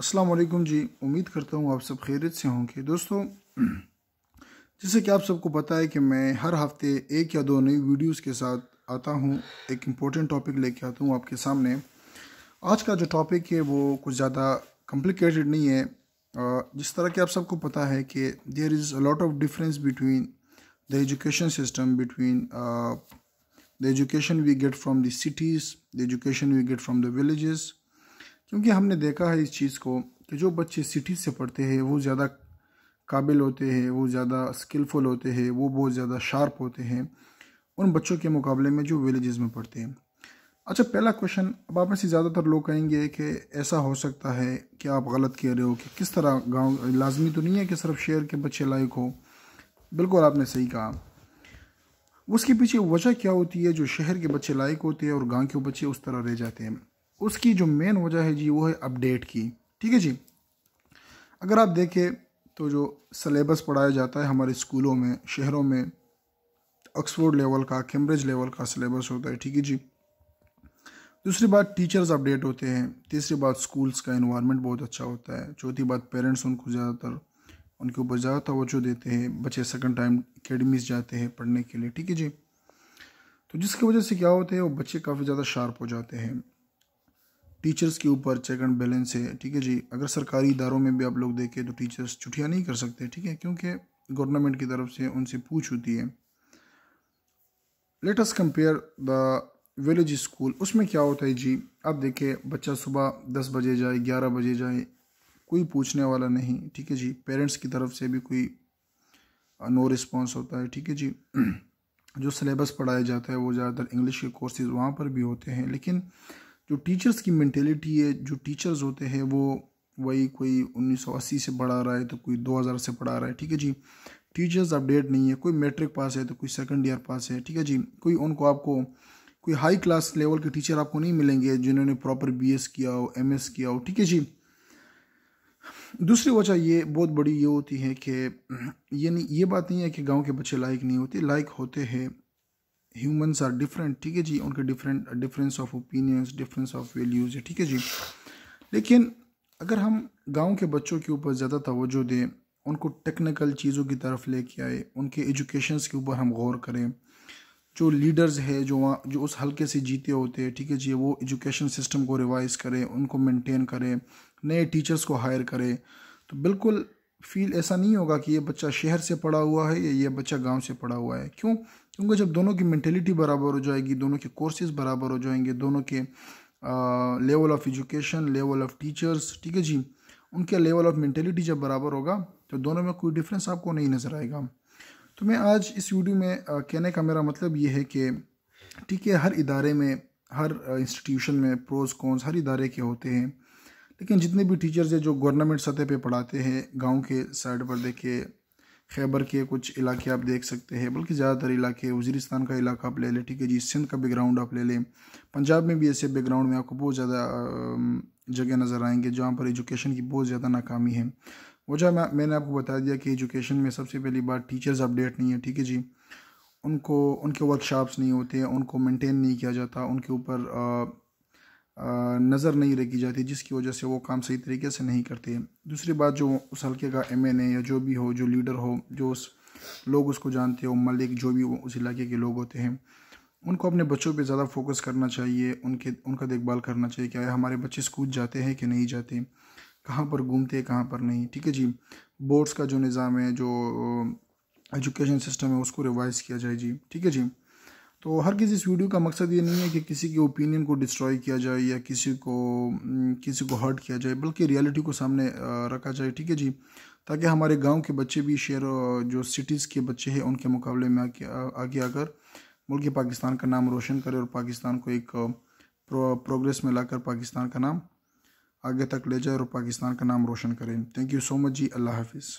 अस्सलाम वालेकुम जी उम्मीद करता हूँ आप सब खैरियत से होंगे दोस्तों जैसे कि आप सबको पता है कि मैं हर हफ्ते एक या दो नई वीडियोस के साथ आता हूँ एक इम्पोर्टेंट टॉपिक लेके आता हूँ आपके सामने आज का जो टॉपिक है वो कुछ ज़्यादा कॉम्प्लिकेटेड नहीं है जिस तरह कि आप सबको पता है कि there is a lot of difference between the education system between the education we get from the cities the education we get from the villages क्योंकि हमने देखा है इस चीज़ को कि जो बच्चे सिटी से पढ़ते हैं वो ज़्यादा काबिल होते हैं वो ज़्यादा स्किलफुल होते हैं वो बहुत ज़्यादा शार्प होते हैं उन बच्चों के मुकाबले में जो विलेजेस में पढ़ते हैं अच्छा पहला क्वेश्चन अब आप में से ज़्यादातर लोग कहेंगे कि ऐसा हो सकता है कि आप गलत कह रहे हो कि किस तरह गांव लाजमी तो नहीं है कि सिर्फ शहर के बच्चे लायक हो बिल्कुल आपने सही कहा उसके पीछे वजह क्या होती है जो शहर के बच्चे लायक होते हैं और गांव के बच्चे उस तरह रह जाते हैं उसकी जो मेन वजह है जी वो है अपडेट की ठीक है जी अगर आप देखें तो जो सलेबस पढ़ाया जाता है हमारे स्कूलों में शहरों में ऑक्सफोर्ड लेवल का कैम्ब्रिज लेवल का सलेबस होता है ठीक है जी दूसरी बात टीचर्स अपडेट होते हैं तीसरी बात स्कूल्स का इन्वायरमेंट बहुत अच्छा होता है चौथी बात पेरेंट्स उनको ज़्यादातर उनके ऊपर ज़्यादा तोज्जो देते हैं बच्चे सेकंड टाइम अकेडमीज जाते हैं पढ़ने के लिए ठीक है जी तो जिसकी वजह से क्या होते हैं वो बच्चे काफ़ी ज़्यादा शार्प हो जाते हैं टीचर्स के ऊपर चेक एंड बैलेंस है ठीक है जी अगर सरकारी इदारों में भी आप लोग देखें तो टीचर्स छुट्टियाँ नहीं कर सकते ठीक है क्योंकि गवर्नमेंट की तरफ से उनसे पूछ होती है let's compare the village school उसमें क्या होता है जी आप देखिए बच्चा सुबह दस बजे जाए ग्यारह बजे जाए कोई पूछने वाला नहीं ठीक है जी पेरेंट्स की तरफ से भी कोई नो रिस्पॉन्स होता है ठीक है जी जो सिलेबस पढ़ाया जाता है वो ज़्यादातर इंग्लिश के कोर्सेज वहाँ पर भी होते हैं लेकिन जो टीचर्स की मैंटेलिटी है जो टीचर्स होते हैं वो वही कोई 1980 से पढ़ा रहा है तो कोई 2000 से पढ़ा रहा है ठीक है जी टीचर्स अपडेट नहीं है कोई मैट्रिक पास है तो कोई सेकंड ईयर पास है ठीक है जी कोई उनको आपको कोई हाई क्लास लेवल के टीचर आपको नहीं मिलेंगे जिन्होंने प्रॉपर बी किया हो एम किया हो ठीक है जी दूसरी वजह ये बहुत बड़ी ये होती है कि ये नहीं ये बात नहीं है कि गांव के बच्चे लायक नहीं होते लायक होते हैं ह्यूमंस आर डिफरेंट ठीक है जी उनके different difference of opinions difference of values है ठीक है जी लेकिन अगर हम गांव के बच्चों के ऊपर ज़्यादा तवज्जो दें उनको टेक्निकल चीज़ों की तरफ लेके आए उनके एजुकेशन के ऊपर हम गौर करें जो लीडर्स है जो वहाँ जो उस हल्के से जीते होते हैं ठीक है जी वो एजुकेशन सिस्टम को रिवाइज करें उनको मेंटेन करें नए टीचर्स को हायर करें तो बिल्कुल फील ऐसा नहीं होगा कि ये बच्चा शहर से पढ़ा हुआ है या ये बच्चा गांव से पढ़ा हुआ है क्यों क्योंकि जब दोनों की मैंटेलिटी बराबर हो जाएगी दोनों के कोर्सेज बराबर हो जाएंगे दोनों के level of education level of teachers ठीक है जी उनके लेवल ऑफ़ मैंटेलिटी जब बराबर होगा तो दोनों में कोई डिफरेंस आपको नहीं नज़र आएगा तो मैं आज इस वीडियो में कहने का मेरा मतलब ये है कि ठीक है हर इदारे में हर इंस्टीट्यूशन में प्रोज कॉन्स हर इदारे के होते हैं लेकिन जितने भी टीचर्स हैं जो गवर्नमेंट सतह पे पढ़ाते हैं गांव के साइड पर देखिए खैबर के कुछ इलाके आप देख सकते हैं बल्कि ज़्यादातर इलाके वजीरिस्तान का इलाका आप ले लें ठीक है जी सिंध का बैकग्राउंड आप ले लें पंजाब में भी ऐसे बैकग्राउंड में आपको बहुत ज़्यादा जगह नज़र आएंगे जहाँ पर एजुकेशन की बहुत ज़्यादा नाकामी है वजह मैं मैंने आपको बता दिया कि एजुकेशन में सबसे पहली बात टीचर्स अपडेट नहीं है ठीक है जी उनको उनके वर्कशॉप्स नहीं होते उनको मेंटेन नहीं किया जाता उनके ऊपर नज़र नहीं रखी जाती जिसकी वजह से वो काम सही तरीके से नहीं करते दूसरी बात जो उस हल्के का एम एन ए या जो भी हो जो लीडर हो जो उस लोग उसको जानते हो मलिक जो भी उस इलाके के लोग होते हैं उनको अपने बच्चों पे ज़्यादा फोकस करना चाहिए उनके उनका देखभाल करना चाहिए क्या हमारे बच्चे स्कूल जाते हैं कि नहीं जाते कहाँ पर घूमते हैं कहाँ पर नहीं ठीक है जी बोर्ड्स का जो निज़ाम है जो एजुकेशन सिस्टम है उसको रिवाइज़ किया जाए जी ठीक है जी तो हर किसी इस वीडियो का मकसद ये नहीं है कि किसी के ओपिनियन को डिस्ट्रॉय किया जाए या किसी को हम्म, किसी को हर्ट किया जाए बल्कि रियलिटी को सामने रखा जाए ठीक है जी ताकि हमारे गांव के बच्चे भी शहर जो सिटीज़ के बच्चे हैं उनके मुकाबले में आके आगे आकर मुल्क पाकिस्तान का नाम रोशन करें और पाकिस्तान को एक प्रो, प्रोग्रेस में लाकर पाकिस्तान का नाम आगे तक ले जाए और पाकिस्तान का नाम रोशन करें थैंक यू सो मच जी अल्लाह हाफिज़